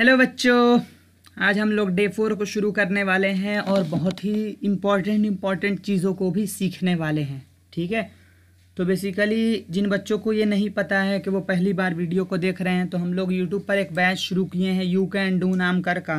Hello बच्चों आज हम लोग डे फोर को शुरू करने वाले हैं और बहुत ही इम्पॉर्टेंट इम्पॉर्टेंट चीज़ों को भी सीखने वाले हैं ठीक है तो बेसिकली जिन बच्चों को ये नहीं पता है कि वो पहली बार वीडियो को देख रहे हैं तो हम लोग यूट्यूब पर एक बैच शुरू किए हैं यू कैन डू नाम कर का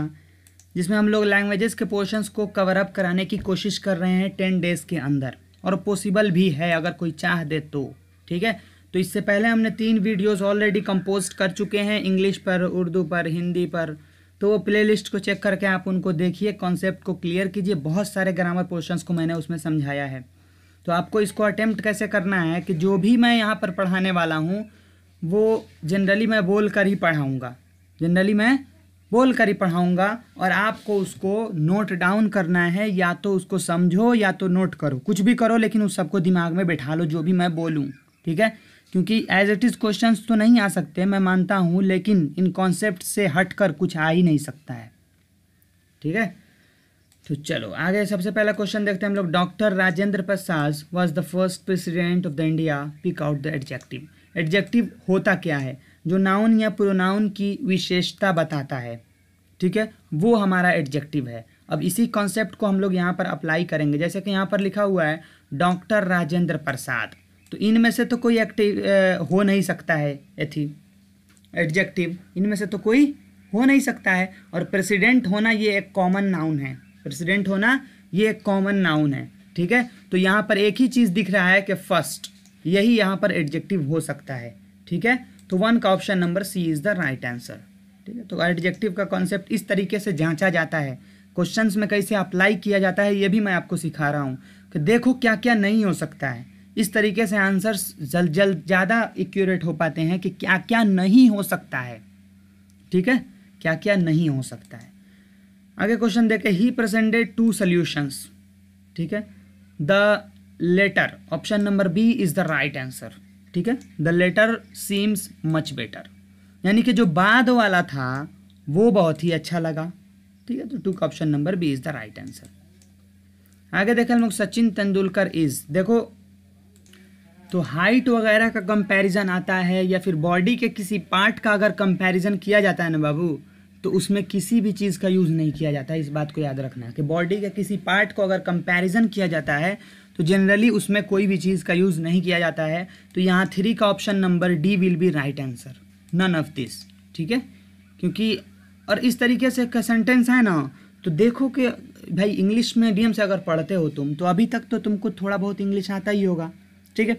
जिसमें हम लोग लैंग्वेजेस के पोर्शंस को कवर अप कराने की कोशिश कर रहे हैं टेन डेज़ के अंदर और पॉसिबल भी है अगर कोई चाह दे तो ठीक है तो इससे पहले हमने तीन वीडियोस ऑलरेडी कंपोस्ट कर चुके हैं इंग्लिश पर उर्दू पर हिंदी पर तो वो प्लेलिस्ट को चेक करके आप उनको देखिए कॉन्सेप्ट को क्लियर कीजिए बहुत सारे ग्रामर पोर्शंस को मैंने उसमें समझाया है तो आपको इसको अटैम्प्ट कैसे करना है कि जो भी मैं यहाँ पर पढ़ाने वाला हूँ वो जनरली मैं बोल कर ही पढ़ाऊँगा जनरली मैं बोल कर ही पढ़ाऊँगा और आपको उसको नोट डाउन करना है या तो उसको समझो या तो नोट करो कुछ भी करो लेकिन उस सबको दिमाग में बैठा लो जो भी मैं बोलूँ ठीक है क्योंकि एज इट इज़ क्वेश्चन तो नहीं आ सकते मैं मानता हूँ लेकिन इन कॉन्सेप्ट से हट कर कुछ आ ही नहीं सकता है ठीक है तो चलो आगे सबसे पहला क्वेश्चन देखते हैं हम लोग doctor Rajendra Prasad was the first president of the India pick out the adjective adjective होता क्या है जो नाउन या प्रोनाउन की विशेषता बताता है ठीक है वो हमारा एडजेक्टिव है अब इसी कॉन्सेप्ट को हम लोग यहाँ पर अप्लाई करेंगे जैसे कि यहाँ पर लिखा हुआ है डॉक्टर राजेंद्र प्रसाद तो इनमें से तो कोई एक्टिव हो नहीं सकता है एथी एडजेक्टिव इनमें से तो कोई हो नहीं सकता है और प्रेसिडेंट होना ये एक कॉमन नाउन है प्रेसिडेंट होना ये एक कॉमन नाउन है ठीक है तो यहाँ पर एक ही चीज़ दिख रहा है कि फर्स्ट यही यहाँ पर एडजेक्टिव हो सकता है ठीक है तो वन का option number C is the right answer ठीक है तो एडजेक्टिव का कॉन्सेप्ट इस तरीके से जांचा जाता है क्वेश्चंस में कैसे अप्लाई किया जाता है ये भी मैं आपको सिखा रहा हूँ कि देखो क्या क्या नहीं हो सकता है इस तरीके से आंसर्स जल जल ज़्यादा एक्यूरेट हो पाते हैं कि क्या क्या नहीं हो सकता है ठीक है क्या क्या नहीं हो सकता है आगे क्वेश्चन देखे ही प्रेजेंटेड टू सल्यूशंस ठीक है the latter option number B is the right answer ठीक है the latter seems much better यानी कि जो बाद वाला था वो बहुत ही अच्छा लगा ठीक है तो टू का option number B is the right answer आगे देखें लोग सचिन तेंदुलकर इज़ देखो तो हाइट वगैरह का कंपैरिजन आता है या फिर बॉडी के किसी पार्ट का अगर कंपैरिजन किया जाता है ना बाबू तो उसमें किसी भी चीज़ का यूज़ नहीं किया जाता है इस बात को याद रखना कि बॉडी के किसी पार्ट को अगर कंपैरिजन किया जाता है तो जनरली उसमें कोई भी चीज़ का यूज़ नहीं किया जाता है तो यहाँ थ्री का option number D will be right answer none of this ठीक है क्योंकि और इस तरीके से एक सेंटेंस है ना तो देखो कि भाई इंग्लिश मीडियम से अगर पढ़ते हो तुम तो अभी तक तो तुमको थोड़ा बहुत इंग्लिश आता ही होगा ठीक है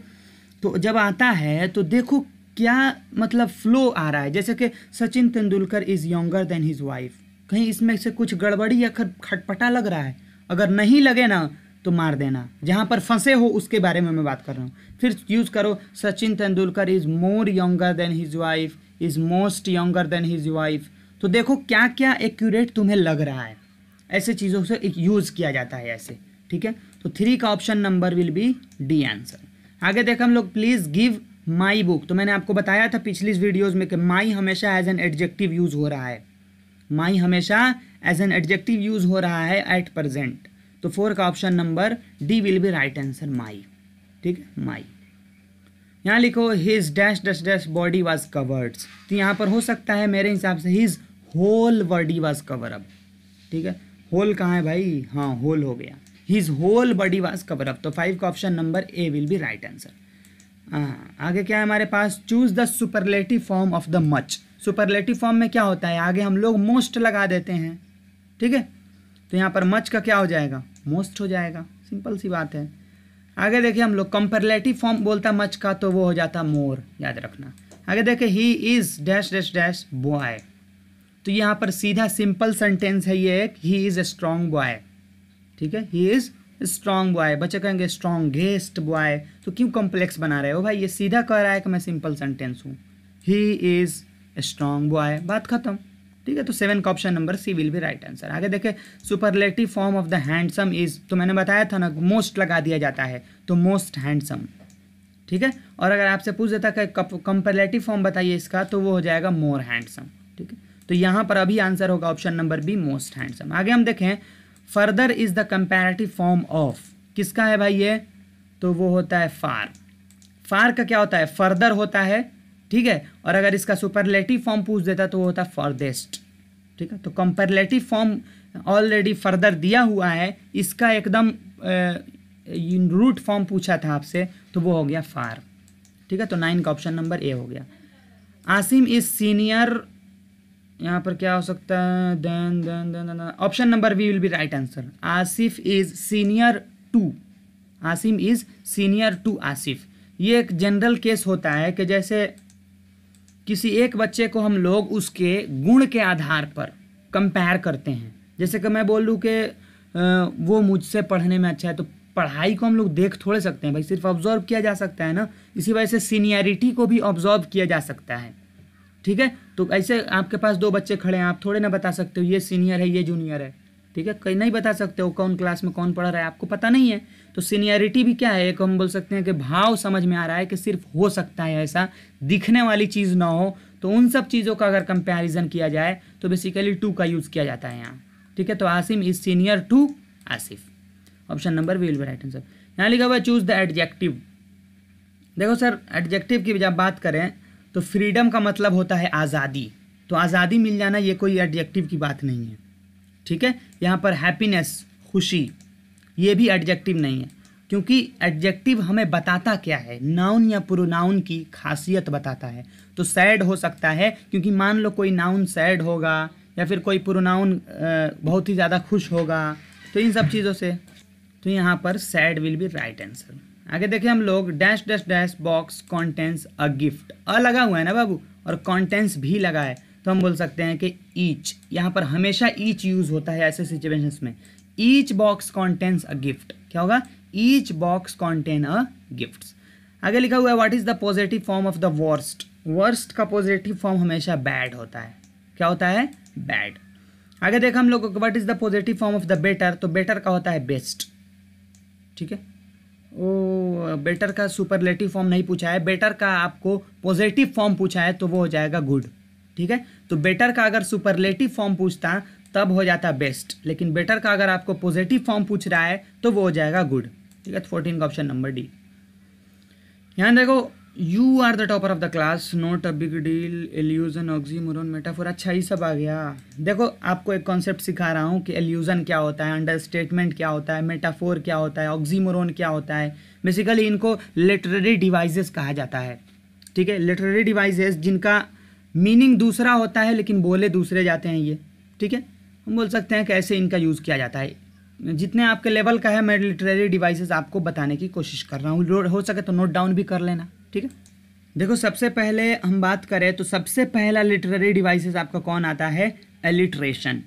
तो जब आता है तो देखो क्या मतलब फ्लो आ रहा है जैसे कि Sachin Tendulkar is younger than his wife कहीं इसमें से कुछ गड़बड़ी या खटपटा लग रहा है अगर नहीं लगे ना तो मार देना जहाँ पर फंसे हो उसके बारे में मैं बात कर रहा हूँ फिर यूज़ करो Sachin Tendulkar is more younger than his wife is most younger than his wife तो देखो क्या क्या एक्यूरेट तुम्हें लग रहा है ऐसे चीज़ों से यूज़ किया जाता है ऐसे ठीक है तो थ्री का option number will be D answer आगे देखें हम लोग प्लीज़ गिव माई बुक तो मैंने आपको बताया था पिछली वीडियोज़ में कि माई हमेशा एज एन एडजेक्टिव यूज़ हो रहा है माई हमेशा एज एन एडजेक्टिव यूज़ हो रहा है एट प्रजेंट तो फोर का option number D will be right answer my ठीक है माई यहाँ लिखो his dash dash dash body was covered तो यहाँ पर हो सकता है मेरे हिसाब से his whole body was cover up ठीक है होल कहाँ है भाई हाँ होल हो गया his whole body was cover up तो फाइव का option number A will be right answer आगे क्या है हमारे पास choose the superlative form of the much superlative form में क्या होता है आगे हम लोग मोस्ट लगा देते हैं ठीक है तो यहाँ पर मच का क्या हो जाएगा मोस्ट हो जाएगा सिंपल सी बात है आगे देखिए हम लोग कंपरलेटिव फॉर्म बोलता मच का तो वो हो जाता मोर याद रखना आगे देखिए he is dash dash dash boy तो यहाँ पर सीधा सिंपल सेंटेंस है ये एक he is a strong boy ठीक है ही इज़ स्ट्रॉन्ग बॉय बच्चे कहेंगे स्ट्रॉन्गेस्ट बॉय तो क्यों कॉम्प्लेक्स बना रहे हो भाई ये सीधा कह रहा है कि मैं सिंपल सेंटेंस हूँ ही इज़ स्ट्रॉन्ग बॉय बात खत्म ठीक है तो सेवन का option number C will be right answer आगे देखे superlative form of the handsome is तो मैंने बताया था ना मोस्ट लगा दिया जाता है तो मोस्ट हैंडसम ठीक है और अगर आपसे पूछ देता है कंपेरेटिव फॉर्म बताइए इसका तो वो हो जाएगा मोर हैंडसम ठीक है तो यहाँ पर अभी आंसर होगा option number B most handsome आगे हम देखें further is the comparative form of किसका है भाई ये तो वो होता है फार फार का क्या होता है फर्दर होता है ठीक है और अगर इसका सुपरलेटिव फॉर्म पूछ देता तो वो होता है फर्देस्ट ठीक है तो कंपेरलेटिव फॉर्म ऑलरेडी फर्दर दिया हुआ है इसका एकदम रूट फॉर्म पूछा था आपसे तो वो हो गया फार ठीक है तो नाइन का ऑप्शन नंबर ए हो गया आसिम इज सीनियर यहाँ पर क्या हो सकता है then then then option number B will be right answer Asif is senior to Asim is senior to Asif ये एक जनरल केस होता है कि जैसे किसी एक बच्चे को हम लोग उसके गुण के आधार पर कंपेयर करते हैं जैसे कि मैं बोल लूँ कि वो मुझसे पढ़ने में अच्छा है तो पढ़ाई को हम लोग देख थोड़े सकते हैं भाई सिर्फ ऑब्जर्व किया जा सकता है ना इसी वजह से सीनियरिटी को भी ऑब्जर्व किया जा सकता है ठीक है तो ऐसे आपके पास दो बच्चे खड़े हैं आप थोड़े ना बता सकते हो ये सीनियर है ये जूनियर है ठीक है कहीं नहीं बता सकते हो कौन क्लास में कौन पढ़ रहा है आपको पता नहीं है तो सीनियरिटी भी क्या है एक हम बोल सकते हैं कि भाव समझ में आ रहा है कि सिर्फ हो सकता है ऐसा दिखने वाली चीज़ ना हो तो उन सब चीज़ों का अगर कंपैरिजन किया जाए तो बेसिकली टू का यूज़ किया जाता है यहाँ ठीक है तो Asim is senior to Asif option number will be right answer यहाँ लिखा हुआ है चूज़ द एडजेक्टिव देखो सर एडजेक्टिव की जब बात करें तो फ्रीडम का मतलब होता है आज़ादी तो आज़ादी मिल जाना ये कोई एडजेक्टिव की बात नहीं है ठीक है यहाँ पर हैप्पीनेस खुशी ये भी एडजेक्टिव नहीं है क्योंकि एडजेक्टिव हमें बताता क्या है नाउन या प्रोनाउन की खासियत बताता है तो सैड हो सकता है क्योंकि मान लो कोई नाउन सैड होगा या फिर कोई प्रोनाउन बहुत ही ज़्यादा खुश होगा तो इन सब चीज़ों से तो यहाँ पर sad will be right answer आगे देखिए हम लोग dash dash dash box contains a gift a लगा हुआ है ना बाबू और कॉन्टेंस भी लगा है तो हम बोल सकते हैं कि ईच यहाँ पर हमेशा ईच यूज होता है ऐसे सिचुएशंस में each box contains a gift क्या होगा each box contain a gift आगे लिखा हुआ है what is the positive form of the worst worst का पॉजिटिव फॉर्म हमेशा बैड होता है क्या होता है बैड आगे देखा हम लोग what is the positive form of the better तो बेटर का होता है बेस्ट ठीक है वो बेटर का सुपरलेटिव फॉर्म नहीं पूछा है बेटर का आपको पॉजिटिव फॉर्म पूछा है तो वो हो जाएगा गुड ठीक है तो बेटर का अगर सुपरलेटिव फॉर्म पूछता तब हो जाता बेस्ट लेकिन बेटर का अगर आपको पॉजिटिव फॉर्म पूछ रहा है तो वो हो जाएगा गुड ठीक है फोर्टीन तो का ऑप्शन नंबर डी यहाँ देखो you are the topper of the class not a big deal allusion oxymoron metaphor अच्छा ही सब आ गया देखो आपको एक कॉन्सेप्ट सिखा रहा हूँ कि एल्यूजन क्या होता है अंडर स्टेटमेंट क्या होता है मेटाफोर क्या होता है ऑक्सीमोरन क्या होता है बेसिकली इनको लिटरेरी डिवाइजेस कहा जाता है ठीक है लिटरेरी डिवाइजेस जिनका मीनिंग दूसरा होता है लेकिन बोले दूसरे जाते हैं ये ठीक है हम बोल सकते हैं कैसे इनका यूज़ किया जाता है जितने आपके लेवल का है मैं लिटरेरी डिवाइसेस आपको बताने की कोशिश कर रहा हूँ हो सके तो नोट डाउन भी कर लेना ठीक है देखो सबसे पहले हम बात करें तो सबसे पहला लिटरेरी डिवाइसेस आपका कौन आता है एलिट्रेशन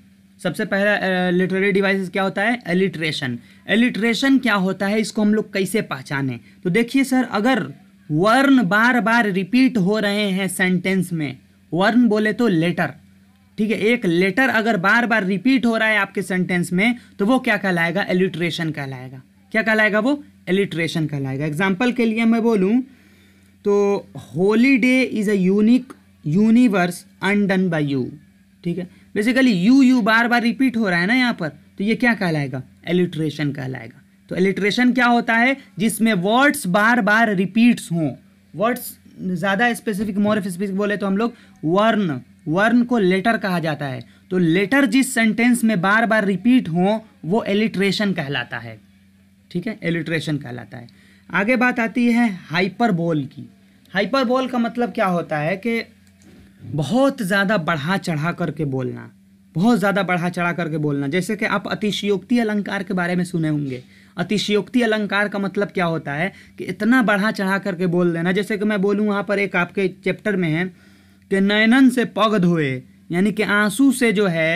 सबसे पहला लिटरेरी डिवाइसेस क्या होता है एलिट्रेशन एलिट्रेशन क्या होता है इसको हम लोग कैसे पहचाने तो देखिए सर अगर वर्ण बार बार रिपीट हो रहे हैं सेंटेंस में वर्ण बोले तो लेटर ठीक है एक लेटर अगर बार बार रिपीट हो रहा है आपके सेंटेंस में तो वो क्या कहलाएगा एलिट्रेशन कहलाएगा क्या कहलाएगा वो एलिट्रेशन कहलाएगा एग्जाम्पल के लिए मैं बोलूँ तो holiday is a unique universe undone by you ठीक है बेसिकली यू यू बार बार रिपीट हो रहा है ना यहाँ पर तो ये क्या कहलाएगा एलिट्रेशन कहलाएगा तो एलिट्रेशन क्या होता है जिसमें वर्ड्स बार बार रिपीट्स हों वर्ड्स ज़्यादा स्पेसिफिक मोर स्पेसिफिक बोले तो हम लोग वर्न वर्न को लेटर कहा जाता है तो लेटर जिस सेंटेंस में बार बार रिपीट हों वो एलिट्रेशन कहलाता है ठीक है एलिट्रेशन कहलाता है आगे बात आती है हाइपरबोल की हाइपरबोल का मतलब क्या होता है कि बहुत ज़्यादा बढ़ा चढ़ा करके बोलना बहुत ज़्यादा बढ़ा चढ़ा करके बोलना जैसे कि आप अतिशयोक्ति अलंकार के बारे में सुने होंगे अतिशयोक्ति अलंकार का मतलब क्या होता है कि इतना बढ़ा चढ़ा करके बोल देना जैसे कि मैं बोलूँ वहाँ पर एक आपके चैप्टर में है कि नयनन से पग धोए यानी कि आंसू से जो है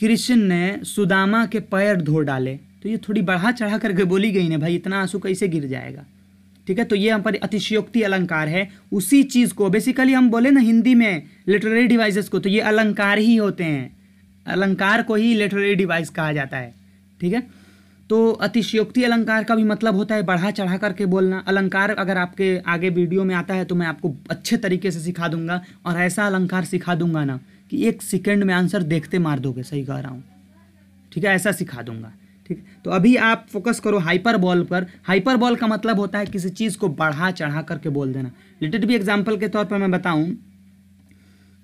कृष्ण ने सुदामा के पैर धो डाले तो ये थोड़ी बढ़ा चढ़ा करके बोली गई ना भाई इतना आंसू कैसे गिर जाएगा ठीक है तो ये हम पर अतिशयोक्ति अलंकार है उसी चीज़ को बेसिकली हम बोले ना हिंदी में लिटरेरी डिवाइसेस को तो ये अलंकार ही होते हैं अलंकार को ही लिटरेरी डिवाइस कहा जाता है ठीक है तो अतिशयोक्ति अलंकार का भी मतलब होता है बढ़ा चढ़ा करके बोलना अलंकार अगर आपके आगे वीडियो में आता है तो मैं आपको अच्छे तरीके से सिखा दूंगा और ऐसा अलंकार सिखा दूंगा ना कि एक सेकेंड में आंसर देखते मार दोगे सही कह रहा हूँ ठीक है ऐसा सिखा दूंगा ठीक तो अभी आप फोकस करो हाइपर बॉल पर हाइपर बॉल का मतलब होता है किसी चीज़ को बढ़ा चढ़ा करके बोल देना लिटिट भी एग्जाम्पल के तौर पर मैं बताऊँ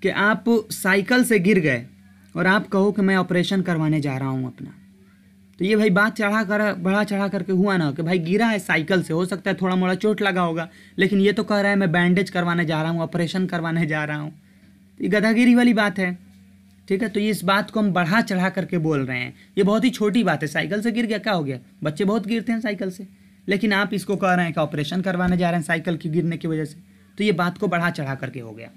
कि आप साइकिल से गिर गए और आप कहो कि मैं ऑपरेशन करवाने जा रहा हूँ अपना तो ये भाई बात चढ़ा कर बढ़ा चढ़ा करके हुआ ना कि भाई गिरा है साइकिल से हो सकता है थोड़ा मोड़ा चोट लगा होगा लेकिन ये तो कह रहा है मैं बैंडेज करवाने जा रहा हूँ ऑपरेशन करवाने जा रहा हूँ ये गदागिरी वाली बात है ठीक है तो ये इस बात को हम बढ़ा चढ़ा करके बोल रहे हैं ये बहुत ही छोटी बात है साइकिल से गिर गया क्या हो गया बच्चे बहुत गिरते हैं साइकिल से लेकिन आप इसको कह रहे हैं कि ऑपरेशन करवाने जा रहे हैं साइकिल की गिरने की वजह से तो ये बात को बढ़ा चढ़ा करके हो गया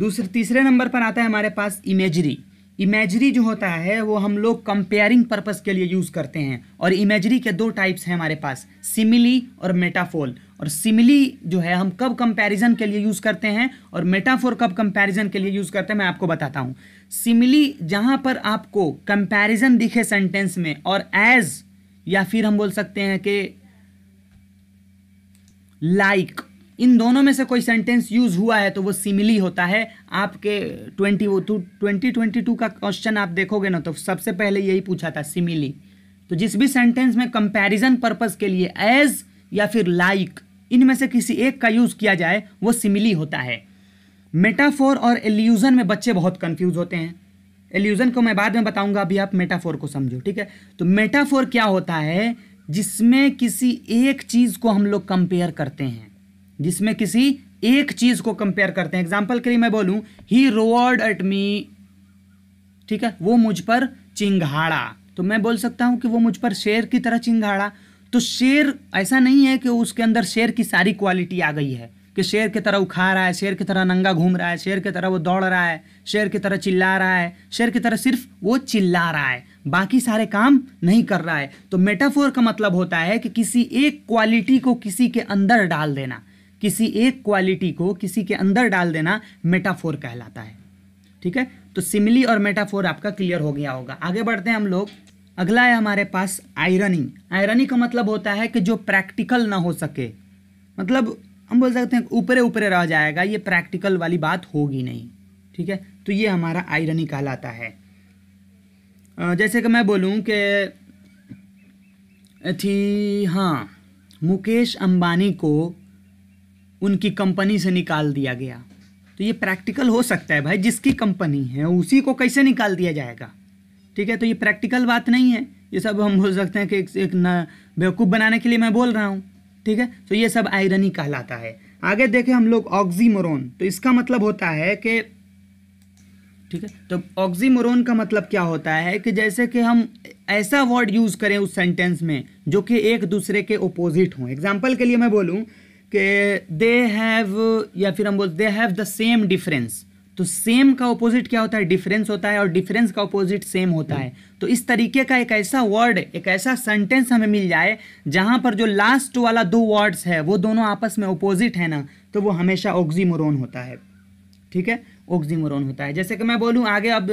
दूसरे तीसरे नंबर पर आता है हमारे पास इमेजरी इमेजरी जो होता है वो हम लोग कंपेयरिंग पर्पज़ के लिए यूज़ करते हैं और इमेजरी के दो टाइप्स हैं हमारे पास सिमिली और मेटाफोल और सिमिली जो है हम कब कंपैरिजन के लिए यूज़ करते हैं और मेटाफोर कब कंपैरिजन के लिए यूज़ करते हैं मैं आपको बताता हूं सिमिली जहां पर आपको कंपैरिजन दिखे सेंटेंस में और एज या फिर हम बोल सकते हैं कि लाइक like, इन दोनों में से कोई सेंटेंस यूज़ हुआ है तो वो सिमिली होता है आपके ट्वेंटी वो टू ट्वेंटी ट्वेंटी टू का क्वेश्चन आप देखोगे ना तो सबसे पहले यही पूछा था सिमिली तो जिस भी सेंटेंस में कंपैरिजन पर्पस के लिए एज या फिर लाइक like, इनमें से किसी एक का यूज़ किया जाए वो सिमिली होता है मेटाफोर और एल्यूज़न में बच्चे बहुत कंफ्यूज होते हैं एल्यूज़न को मैं बाद में बताऊंगा अभी आप मेटाफोर को समझो ठीक है तो मेटाफोर क्या होता है जिसमें किसी एक चीज़ को हम लोग कंपेयर करते हैं जिसमें किसी एक चीज़ को कंपेयर करते हैं एग्जाम्पल के लिए मैं बोलूँ ही रोअर्ड एट मी ठीक है वो मुझ पर चिंगाड़ा तो मैं बोल सकता हूँ कि वो मुझ पर शेर की तरह चिंगाड़ा तो शेर ऐसा नहीं है कि उसके अंदर शेर की सारी क्वालिटी आ गई है कि शेर की तरह उखा रहा है शेर की तरह नंगा घूम रहा है शेर की तरह वो दौड़ रहा है शेर की तरह चिल्ला रहा है शेर की तरह सिर्फ वो चिल्ला रहा है बाकी सारे काम नहीं कर रहा है तो मेटाफोर का मतलब होता है कि किसी एक क्वालिटी को किसी के अंदर डाल देना किसी एक क्वालिटी को किसी के अंदर डाल देना मेटाफोर कहलाता है ठीक है तो सिमिली और मेटाफोर आपका क्लियर हो गया होगा आगे बढ़ते हैं हम लोग अगला है हमारे पास आयरनी आयरनी का मतलब होता है कि जो प्रैक्टिकल ना हो सके मतलब हम बोल सकते हैं ऊपरे ऊपरे रह जाएगा ये प्रैक्टिकल वाली बात होगी नहीं ठीक है तो ये हमारा आयरनी कहलाता है जैसे कि मैं बोलूँ कि थी हाँ मुकेश अंबानी को उनकी कंपनी से निकाल दिया गया तो ये प्रैक्टिकल हो सकता है भाई जिसकी कंपनी है उसी को कैसे निकाल दिया जाएगा ठीक है तो ये प्रैक्टिकल बात नहीं है ये सब हम बोल सकते हैं कि एक, एक न बेवकूफ़ बनाने के लिए मैं बोल रहा हूँ ठीक है तो ये सब आयरनी कहलाता है आगे देखें हम लोग ऑक्जीमोरोन तो इसका मतलब होता है कि ठीक है तो ऑक्जीमोरोन का मतलब क्या होता है कि जैसे कि हम ऐसा वर्ड यूज़ करें उस सेंटेंस में जो कि एक दूसरे के ओपोजिट हों एग्जाम्पल के लिए मैं बोलूँ कि दे हैव या फिर हम बोल दे हैव द सेम डिफरेंस तो सेम का ऑपोजिट क्या होता है डिफरेंस होता है और डिफरेंस का ऑपोजिट सेम होता है hmm. तो इस तरीके का एक ऐसा वर्ड एक ऐसा सेंटेंस हमें मिल जाए जहाँ पर जो लास्ट वाला दो वर्ड्स है वो दोनों आपस में ऑपोजिट है ना तो वो हमेशा ऑक्जीमोरोन होता है ठीक है ऑक्जीमोरोन होता है जैसे कि मैं बोलूँ आगे अब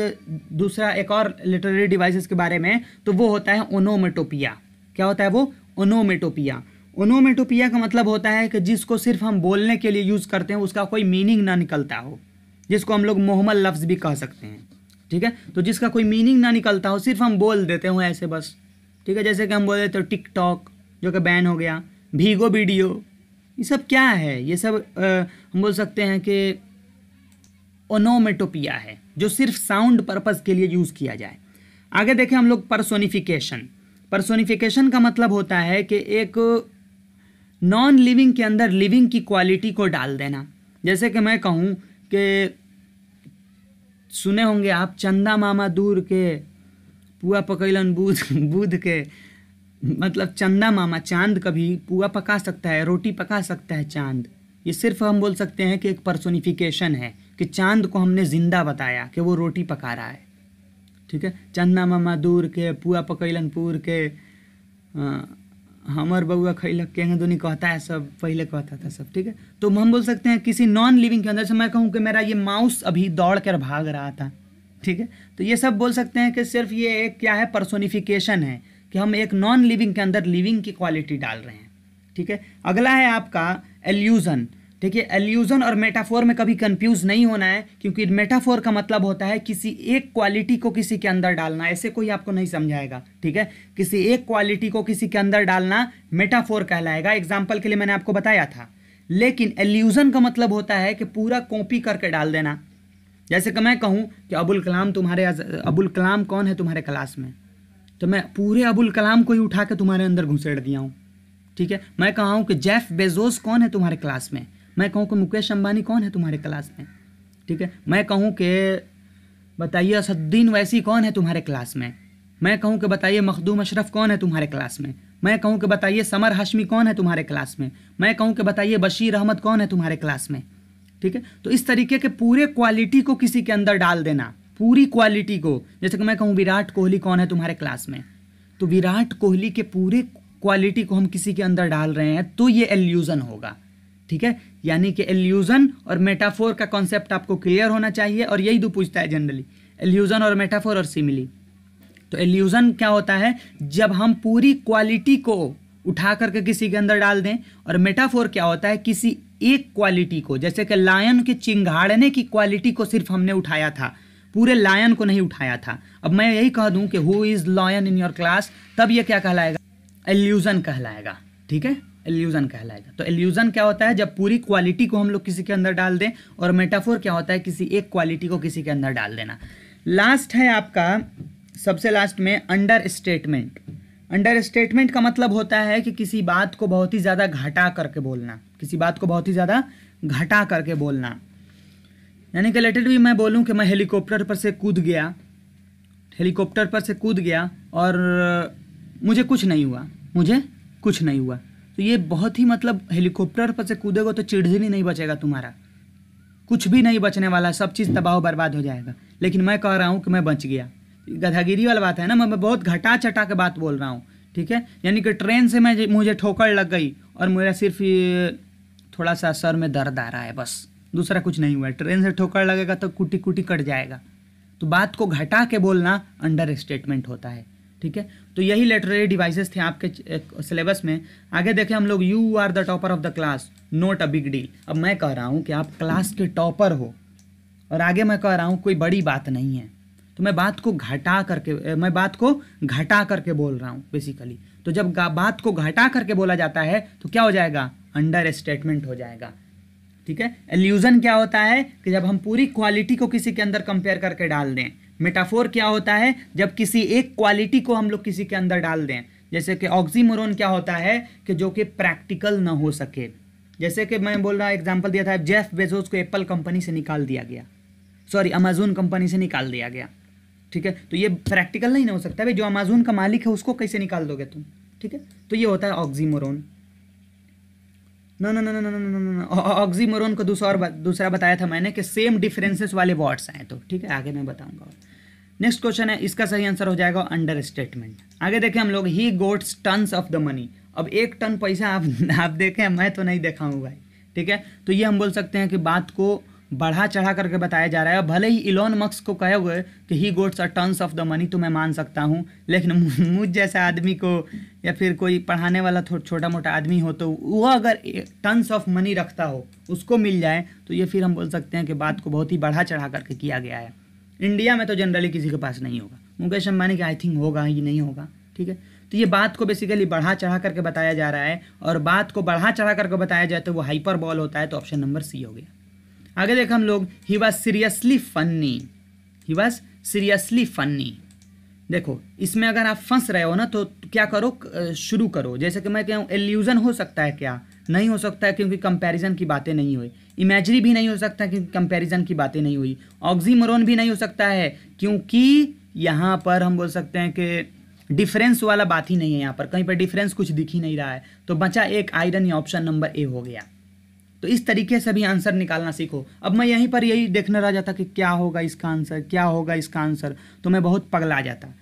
दूसरा एक और लिटरेरी डिवाइसेस के बारे में तो वो होता है ओनोमेटोपिया क्या होता है वो ओनोमेटोपिया ओनोमेटोपिया का मतलब होता है कि जिसको सिर्फ हम बोलने के लिए यूज़ करते हैं उसका कोई मीनिंग ना निकलता हो जिसको हम लोग मोहम्मद लफ्ज़ भी कह सकते हैं ठीक है तो जिसका कोई मीनिंग ना निकलता हो सिर्फ हम बोल देते हो ऐसे बस ठीक है जैसे कि हम बोल देते हो टिक टॉक जो कि बैन हो गया भीगो वीडियो ये सब क्या है ये सब आ, हम बोल सकते हैं कि ओनोमेटोपिया है जो सिर्फ साउंड पर्पज़ के लिए यूज़ किया जाए आगे देखें हम लोग परसोनिफिकेशन परसोनिफिकेशन का मतलब होता है कि एक नॉन लिविंग के अंदर लिविंग की क्वालिटी को डाल देना जैसे कि मैं कहूँ कि सुने होंगे आप चंदा मामा दूर के पुआ पकैलन बुध बुध के मतलब चंदा मामा चांद कभी पुआ पका सकता है रोटी पका सकता है चांद ये सिर्फ हम बोल सकते हैं कि एक पर्सोनिफिकेशन है कि चांद को हमने ज़िंदा बताया कि वो रोटी पका रहा है ठीक है चंदा मामा दूर के पुआ पकैलन पूर के आ, हाँ। हमर बउआ खैलक के दोनी कहता है सब पहले कहता था सब ठीक है तो हम बोल सकते हैं किसी नॉन लिविंग के अंदर से मैं कहूँ कि मेरा ये माउस अभी दौड़ कर भाग रहा था ठीक है तो ये सब बोल सकते हैं कि सिर्फ ये एक क्या है पर्सोनिफिकेशन है कि हम एक नॉन लिविंग के अंदर लिविंग की क्वालिटी डाल रहे हैं ठीक है अगला है आपका एल्यूजन ठीक है एल्यूजन और मेटाफोर में कभी कंफ्यूज नहीं होना है क्योंकि मेटाफोर का मतलब होता है किसी एक क्वालिटी को किसी के अंदर डालना ऐसे कोई आपको नहीं समझाएगा ठीक है किसी एक क्वालिटी को किसी के अंदर डालना मेटाफोर कहलाएगा एग्जाम्पल के लिए मैंने आपको बताया था लेकिन एल्यूजन का मतलब होता है कि पूरा कॉपी करके डाल देना जैसे कि मैं कहूँ कि अबुल कलाम तुम्हारे अबुल कलाम कौन है तुम्हारे क्लास में तो मैं पूरे अबुल कलाम को ही उठा के तुम्हारे अंदर घुसेड़ दिया हूँ ठीक है मैं कहा हूँ कि जेफ बेजोस कौन है तुम्हारे क्लास में मैं कहूँ कि मुकेश अंबानी कौन है तुम्हारे क्लास में ठीक है मैं कहूँ कि बताइए असद्दीन वैसी कौन है तुम्हारे क्लास में मैं कहूँ कि बताइए मखदूम अशरफ कौन है तुम्हारे क्लास में मैं कहूँ कि बताइए समर हाशमी कौन है तुम्हारे क्लास में मैं कहूँ कि बताइए बशीर अहमद कौन है तुम्हारे क्लास में ठीक है तो इस तरीके के पूरे क्वालिटी को किसी के अंदर डाल देना पूरी क्वालिटी को जैसे कि मैं कहूँ विराट कोहली कौन है तुम्हारे क्लास में तो विराट कोहली के पूरे क्वालिटी को हम किसी के अंदर डाल रहे हैं तो ये एल्यूज़न होगा ठीक है यानी कि एल्यूजन और मेटाफोर का कॉन्सेप्ट आपको क्लियर होना चाहिए और यही दो तो पूछता है जनरली एल्यूजन और मेटाफोर और सिमिली तो एल्यूजन क्या होता है जब हम पूरी क्वालिटी को उठा करके किसी के अंदर डाल दें और मेटाफोर क्या होता है किसी एक क्वालिटी को जैसे कि लायन के चिंगाड़ने की क्वालिटी को सिर्फ हमने उठाया था पूरे लायन को नहीं उठाया था अब मैं यही कह दूं कि who is lion in your class तब ये क्या कहलाएगा एल्यूजन कहलाएगा ठीक है एल्यूजन कहलाएगा तो एल्यूजन क्या होता है जब पूरी क्वालिटी को हम लोग किसी के अंदर डाल दें और मेटाफोर क्या होता है किसी एक क्वालिटी को किसी के अंदर डाल देना लास्ट है आपका सबसे लास्ट में अंडर स्टेटमेंट अंडर स्टेटमेंट का मतलब होता है कि किसी बात को बहुत ही ज़्यादा घटा करके बोलना किसी बात को बहुत ही ज़्यादा घटा करके बोलना यानी कि रिलेटेड भी मैं बोलूँ कि मैं हेलीकॉप्टर पर से कूद गया हेलीकॉप्टर पर से कूद गया और मुझे कुछ नहीं हुआ मुझे कुछ नहीं हुआ तो ये बहुत ही मतलब हेलीकॉप्टर पर से कूदेगा तो चिड़झिन ही नहीं बचेगा तुम्हारा कुछ भी नहीं बचने वाला सब चीज़ तबाह बर्बाद हो जाएगा लेकिन मैं कह रहा हूँ कि मैं बच गया गधागिरी वाला बात है ना मैं बहुत घटा चटा के बात बोल रहा हूँ ठीक है यानी कि ट्रेन से मैं मुझे ठोकर लग गई और मेरा सिर्फ थोड़ा सा सर में दर्द आ रहा है बस दूसरा कुछ नहीं हुआ ट्रेन से ठोकर लगेगा तो कुटी कुटी कट जाएगा तो बात को घटा के बोलना अंडर स्टेटमेंट होता है ठीक है तो यही लेटररी डिवाइसेस थे आपके सिलेबस में आगे देखें हम लोग you are the topper of the class not a big deal अब मैं कह रहा हूँ कि आप क्लास के टॉपर हो और आगे मैं कह रहा हूँ कोई बड़ी बात नहीं है तो मैं बात को घटा करके मैं बात को घटा करके बोल रहा हूँ बेसिकली तो जब बात को घटा करके बोला जाता है तो क्या हो जाएगा अंडर स्टेटमेंट हो जाएगा ठीक है एल्यूजन क्या होता है कि जब हम पूरी क्वालिटी को किसी के अंदर कंपेयर करके डाल दें मेटाफोर क्या होता है जब किसी एक क्वालिटी को हम लोग किसी के अंदर डाल दें जैसे कि ऑक्सीमोरोन क्या होता है कि जो कि प्रैक्टिकल ना हो सके जैसे कि मैं बोल रहा एग्जाम्पल दिया था जेफ बेजोस को एप्पल कंपनी से निकाल दिया गया सॉरी अमेजोन कंपनी से निकाल दिया गया ठीक है तो ये प्रैक्टिकल नहीं ना हो सकता भाई जो अमेजोन का मालिक है उसको कैसे निकाल दोगे तुम ठीक है तो ये होता है oxymoron no no no no no no no को दूसरा और दूसरा बताया था मैंने कि सेम डिफरेंसेस वाले वर्ड्स हैं तो ठीक है आगे मैं बताऊंगा नेक्स्ट क्वेश्चन है इसका सही आंसर हो जाएगा अंडर स्टेटमेंट आगे देखें हम लोग he gots tons of the money अब एक टन पैसा आप आप देखें मैं तो नहीं देखा हूँ भाई ठीक है तो ये हम बोल सकते हैं कि बात को बढ़ा चढ़ा करके बताया जा रहा है भले ही इलॉन मक्स को कहे हुए कि he gots a tons of the money तो मैं मान सकता हूँ लेकिन मुझ जैसा आदमी को या फिर कोई पढ़ाने वाला छोटा मोटा आदमी हो तो वो अगर टन्स ऑफ मनी रखता हो उसको मिल जाए तो ये फिर हम बोल सकते हैं कि बात को बहुत ही बढ़ा चढ़ा करके किया गया है इंडिया में तो जनरली किसी के पास नहीं होगा मुकेश अंबानी का आई थिंक होगा ही नहीं होगा ठीक है तो ये बात को बेसिकली बढ़ा चढ़ा करके बताया जा रहा है और बात को बढ़ा चढ़ा करके बताया जाए तो वो हाइपर बॉल होता है तो ऑप्शन नंबर सी हो गया आगे देखा हम लोग he was seriously funny he was seriously funny देखो इसमें अगर आप फंस रहे हो ना तो क्या करो शुरू करो जैसे कि मैं कहूँ एल्यूजन हो सकता है क्या नहीं हो सकता है क्योंकि कंपैरिजन की बातें नहीं हुई इमेजरी भी नहीं हो सकता कि कंपैरिजन की बातें नहीं हुई ऑक्सीमोरोन भी नहीं हो सकता है क्योंकि यहाँ पर हम बोल सकते हैं कि डिफरेंस वाला बात ही नहीं है यहाँ पर कहीं पर डिफरेंस कुछ दिख ही नहीं रहा है तो बचा एक आयरन या ऑप्शन नंबर ए हो गया तो इस तरीके से भी आंसर निकालना सीखो अब मैं यहीं पर यही देखने रह जाता कि क्या होगा इसका आंसर क्या होगा इसका आंसर तो मैं बहुत पगला जाता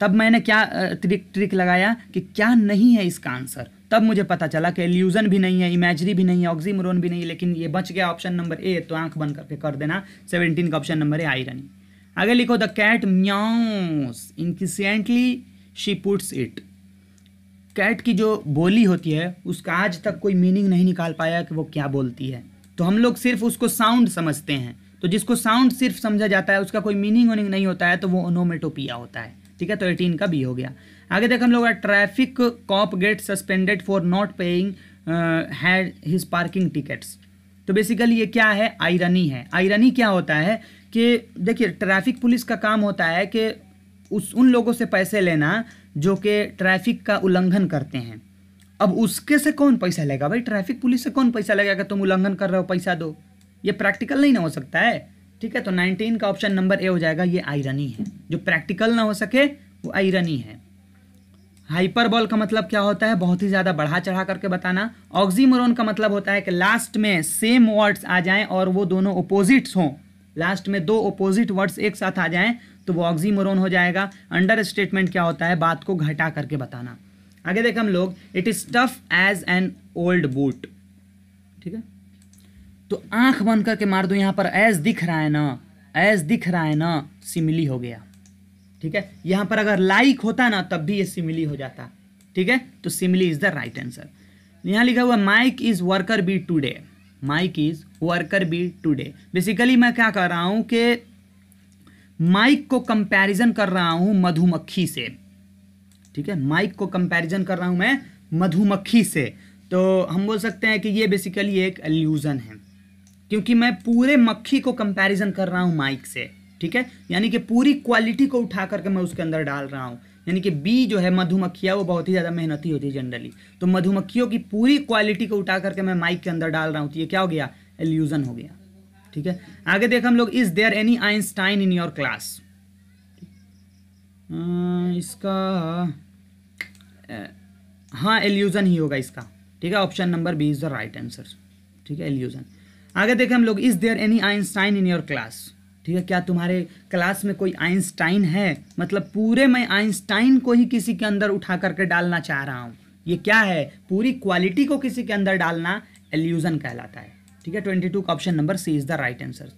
तब मैंने क्या ट्रिक ट्रिक लगाया कि क्या नहीं है इसका आंसर तब मुझे पता चला कि एल्यूजन भी नहीं है इमेजरी भी नहीं है ऑक्सीमोरोन भी नहीं है लेकिन ये बच गया ऑप्शन नंबर ए तो आंख बंद करके कर देना सेवनटीन का ऑप्शन नंबर है आयरनी आगे लिखो the cat mews innocently she puts it cat की जो बोली होती है उसका आज तक कोई मीनिंग नहीं निकाल पाया कि वो क्या बोलती है तो हम लोग सिर्फ उसको साउंड समझते हैं तो जिसको साउंड सिर्फ समझा जाता है उसका कोई मीनिंग वनिंग नहीं होता है तो वो ओनोमेटोपिया होता है ठीक है तो एटीन का भी हो गया आगे देख हम लोग traffic cop get suspended for not paying had his parking tickets तो बेसिकली ये क्या है आयरनी है आयरनी क्या होता है कि देखिए ट्रैफिक पुलिस का काम होता है कि उस उन लोगों से पैसे लेना जो कि ट्रैफिक का उल्लंघन करते हैं अब उसके से कौन पैसा लेगा भाई ट्रैफिक पुलिस से कौन पैसा लगेगा तुम उल्लंघन कर रहे हो पैसा दो ये प्रैक्टिकल नहीं ना हो सकता है ठीक है तो नाइनटीन का ऑप्शन नंबर ए हो जाएगा ये आयरनी है जो प्रैक्टिकल ना हो सके वो आयरनी है हाइपरबॉल का मतलब क्या होता है बहुत ही ज़्यादा बढ़ा चढ़ा करके बताना ऑक्जीमोरोन का मतलब होता है कि लास्ट में सेम वर्ड्स आ जाएं और वो दोनों ओपोजिट्स हों लास्ट में दो ओपोजिट वर्ड्स एक साथ आ जाएं तो वो ऑक्सीमोरॉन हो जाएगा अंडर स्टेटमेंट क्या होता है बात को घटा करके बताना आगे देखें हम लोग it is tough as an old boot ठीक है तो आंख बंद करके मार दो यहाँ पर एज दिख रहा है ना एज दिख रहा है ना सिमली हो गया ठीक है यहां पर अगर लाइक होता ना तब भी ये सिमिली हो जाता ठीक है तो simile is the right answer यहाँ लिखा हुआ Mike is worker bee today Mike is worker bee today basically मैं क्या कर रहा हूँ कि माइक को कंपैरिजन कर रहा हूँ मधुमक्खी से ठीक है माइक को कंपैरिजन कर रहा हूँ मैं मधुमक्खी से तो हम बोल सकते हैं कि ये बेसिकली एक एल्यूज़न है क्योंकि मैं पूरे मक्खी को कंपैरिजन कर रहा हूँ माइक से ठीक है यानी कि पूरी क्वालिटी को उठा करके मैं उसके अंदर डाल रहा हूँ यानी कि बी जो है मधुमक्खिया वो बहुत ही ज़्यादा मेहनती होती है जनरली तो मधुमक्खियों की पूरी क्वालिटी को उठा करके मैं माइक के अंदर डाल रहा हूँ तो ये क्या हो गया एल्यूजन हो गया ठीक है आगे देख हम लोग is there any Einstein in your class इसका हाँ एल्यूजन ही होगा इसका ठीक है option number B is the right answer ठीक है एल्यूजन आगे देखें हम लोग is there any Einstein in your class ठीक है क्या तुम्हारे क्लास में कोई आइंस्टाइन है मतलब पूरे मैं आइंस्टाइन को ही किसी के अंदर उठा करके डालना चाह रहा हूँ ये क्या है पूरी क्वालिटी को किसी के अंदर डालना एल्यूजन कहलाता है ठीक है ट्वेंटी टू का option number C is the right answer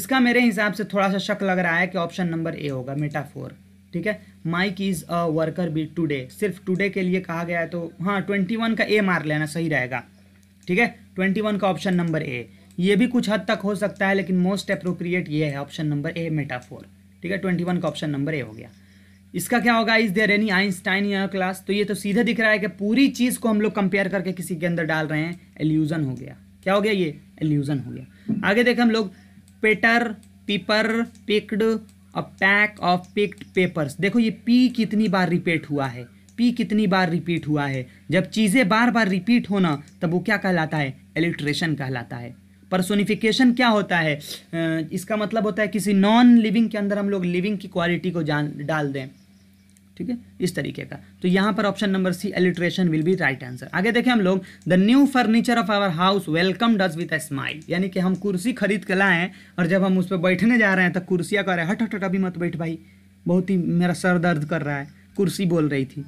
इसका मेरे हिसाब से थोड़ा सा शक लग रहा है कि ऑप्शन नंबर ए होगा मेटाफोर ठीक है Mike is a worker bee today सिर्फ टुडे के लिए कहा गया है तो हाँ ट्वेंटी वन का ए मार लेना सही रहेगा ठीक है ट्वेंटी वन का ऑप्शन नंबर ए ये भी कुछ हद तक हो सकता है लेकिन मोस्ट अप्रोप्रिएट ये है ऑप्शन नंबर ए मेटाफोर ठीक है ट्वेंटी वन का ऑप्शन नंबर ए हो गया इसका क्या होगा इज देर एनी आइंस्टाइन या क्लास तो ये तो सीधे दिख रहा है कि पूरी चीज़ को हम लोग कंपेयर करके किसी के अंदर डाल रहे हैं एल्यूजन हो गया क्या हो गया ये एल्यूजन हो गया आगे देखें हम लोग Peter Piper picked a pack of picked peppers देखो ये पी कितनी बार रिपीट हुआ है पी कितनी बार रिपीट हुआ है जब चीज़ें बार बार रिपीट होना तब वो क्या कहलाता है एलिट्रेशन कहलाता है पर्सोनिफिकेशन क्या होता है इसका मतलब होता है किसी नॉन लिविंग के अंदर हम लोग लिविंग की क्वालिटी को जान डाल दें ठीक है इस तरीके का तो यहाँ पर option number C alliteration will be right answer आगे देखें हम लोग the new furniture of our house welcome does with a smile यानी कि हम कुर्सी खरीद के लाएँ और जब हम उस पर बैठने जा रहे हैं तो कुर्सियाँ कह रहे हैं हट हट हट अभी मत बैठ भाई बहुत ही मेरा सर दर्द कर रहा है कुर्सी बोल रही थी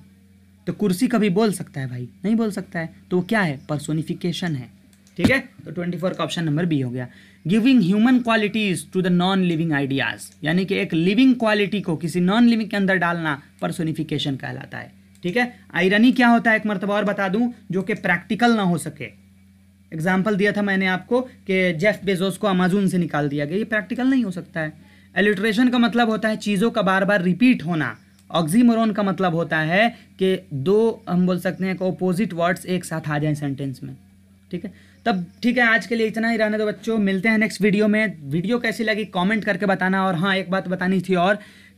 तो कुर्सी कभी बोल सकता है भाई नहीं बोल सकता है तो वो क्या है पर्सोनिफिकेशन है ठीक है तो ट्वेंटी फोर का ऑप्शन नंबर बी हो गया giving human qualities to the non living ideas यानी कि एक लिविंग क्वालिटी को किसी नॉन लिविंग के अंदर डालना परसोनिफिकेशन कहलाता है ठीक है आयरनी क्या होता है एक मरतबा और बता दूं जो कि प्रैक्टिकल ना हो सके एग्जाम्पल दिया था मैंने आपको कि जेफ बेजोस को अमेजोन से निकाल दिया गया ये प्रैक्टिकल नहीं हो सकता है एलिट्रेशन का मतलब होता है चीज़ों का बार बार रिपीट होना ऑक्जीमोरोन का मतलब होता है कि दो हम बोल सकते हैं कि अपोजिट वर्ड्स एक साथ आ जाएं सेंटेंस में ठीक है तब ठीक है आज के लिए इतना ही रहने दो बच्चों मिलते हैं नेक्स्ट वीडियो में वीडियो कैसी लगी कमेंट करके बताना और हाँ एक बात बतानी थी और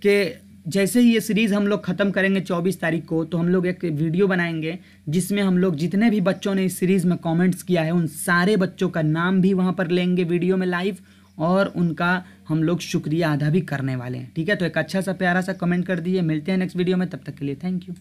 कि जैसे ही ये सीरीज़ हम लोग ख़त्म करेंगे 24 तारीख को तो हम लोग एक वीडियो बनाएंगे जिसमें हम लोग जितने भी बच्चों ने इस सीरीज़ में कमेंट्स किया है उन सारे बच्चों का नाम भी वहाँ पर लेंगे वीडियो में लाइव और उनका हम लोग शुक्रिया अदा भी करने वाले हैं ठीक है तो एक अच्छा सा प्यारा सा कमेंट कर दीजिए मिलते हैं नेक्स्ट वीडियो में तब तक के लिए थैंक यू